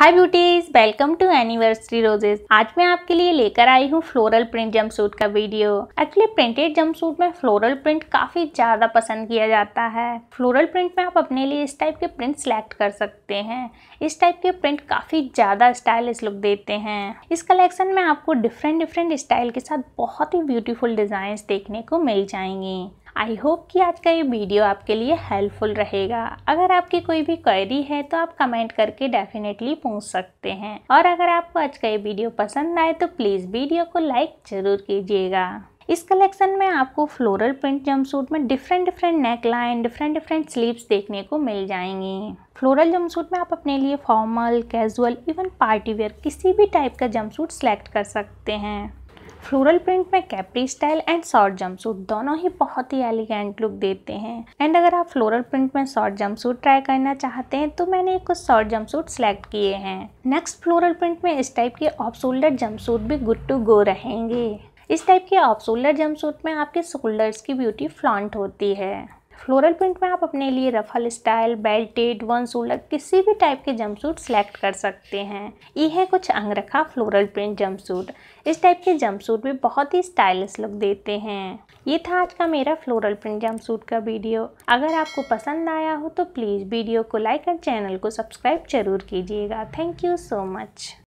hi beauties welcome to anniversary roses आज मैं आपके लिए लेकर आई हूँ फ्लोरल प्रिंट जम्पसूट का वीडियो एक्चुअली प्रिंटेड जम्पसूट में फ्लोरल प्रिंट काफी ज्यादा पसंद किया जाता है फ्लोरल प्रिंट में आप अपने लिए इस टाइप के प्रिंट सिलेक्ट कर सकते हैं इस टाइप के प्रिंट काफी ज्यादा स्टाइलिश लुक देते हैं इस कलेक्शन में आपको डिफरेंट डिफरेंट स्टाइल के साथ बहुत ही ब्यूटीफुल डिजाइन देखने को मिल जाएंगी आई होप कि आज का ये वीडियो आपके लिए हेल्पफुल रहेगा अगर आपकी कोई भी क्वेरी है तो आप कमेंट करके डेफिनेटली पूछ सकते हैं और अगर आपको आज का ये वीडियो पसंद आए तो प्लीज़ वीडियो को लाइक ज़रूर कीजिएगा इस कलेक्शन में आपको फ्लोरल प्रिंट जंपसूट में different different neck line different different sleeves देखने को मिल जाएंगी फ्लोरल जंपसूट में आप अपने लिए formal casual even party wear किसी भी टाइप का जंपसूट सेलेक्ट कर सकते हैं फ्लोरल प्रिंट में capri style and short jumpsuit दोनों ही बहुत ही एलिगेंट लुक देते हैं एंड अगर आप फ्लोरल प्रिंट में शॉर्ट जम्पसूट ट्राई करना चाहते हैं तो मैंने कुछ शॉर्ट सूट सेलेक्ट किए हैं नेक्स्ट फ्लोरल प्रिंट में इस टाइप के ऑफ शोल्डर जम्पसूट भी गुड टू गो रहेंगे इस टाइप के ऑफ शोल्डर जम्पसूट में आपके शोल्डर्स की ब्यूटी फ्लॉन्ट होती है फ्लोरल प्रिंट में आप अपने लिए ruffle style belted one shoulder किसी भी टाइप के जंपसूट सेलेक्ट कर सकते हैं ये है कुछ अंगरखा फ्लोरल प्रिंट जंपसूट इस टाइप के जंपसूट भी बहुत ही स्टाइलिश लुक देते हैं ये था आज का मेरा फ्लोरल प्रिंट जंपसूट का वीडियो अगर आपको पसंद आया हो तो प्लीज़ वीडियो को लाइक और चैनल को सब्सक्राइब जरूर कीजिएगा थैंक यू सो मच